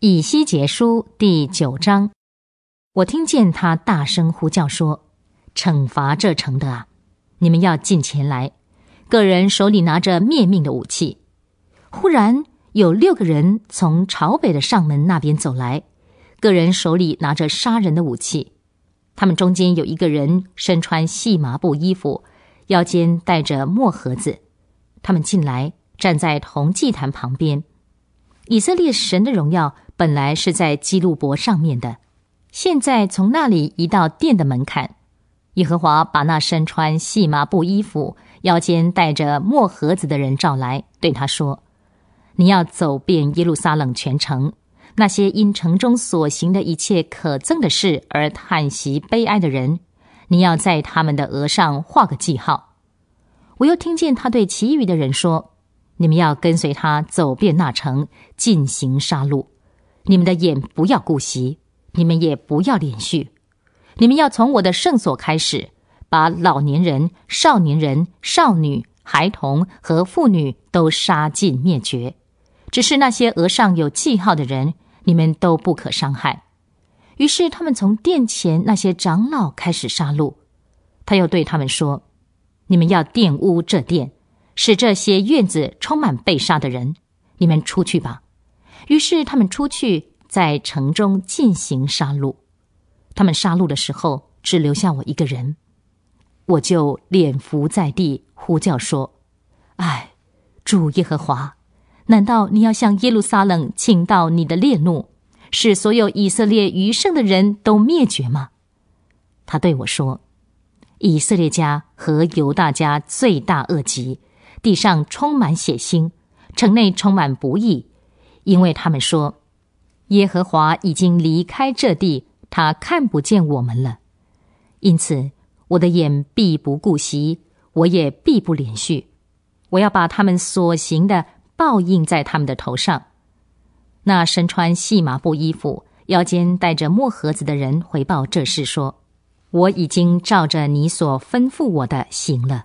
以西结书第九章，我听见他大声呼叫说：“惩罚这城的啊！你们要进前来，个人手里拿着灭命的武器。”忽然有六个人从朝北的上门那边走来，个人手里拿着杀人的武器。他们中间有一个人身穿细麻布衣服，腰间带着墨盒子。他们进来，站在铜祭坛旁边。以色列神的荣耀本来是在基路伯上面的，现在从那里移到殿的门槛。耶和华把那身穿细麻布衣服、腰间带着墨盒子的人召来，对他说：“你要走遍耶路撒冷全城，那些因城中所行的一切可憎的事而叹息悲哀的人，你要在他们的额上画个记号。”我又听见他对其余的人说。你们要跟随他走遍那城进行杀戮，你们的眼不要顾惜，你们也不要连续。你们要从我的圣所开始，把老年人、少年人、少女、孩童和妇女都杀尽灭绝。只是那些额上有记号的人，你们都不可伤害。于是他们从殿前那些长老开始杀戮。他又对他们说：“你们要玷污这殿。”使这些院子充满被杀的人，你们出去吧。于是他们出去，在城中进行杀戮。他们杀戮的时候，只留下我一个人。我就脸伏在地，呼叫说：“哎，主耶和华，难道你要向耶路撒冷倾倒你的烈怒，使所有以色列余剩的人都灭绝吗？”他对我说：“以色列家和犹大家罪大恶极。”地上充满血腥，城内充满不义，因为他们说，耶和华已经离开这地，他看不见我们了。因此，我的眼必不顾息，我也必不连续。我要把他们所行的报应在他们的头上。那身穿细麻布衣服、腰间带着墨盒子的人回报这事说：“我已经照着你所吩咐我的行了。”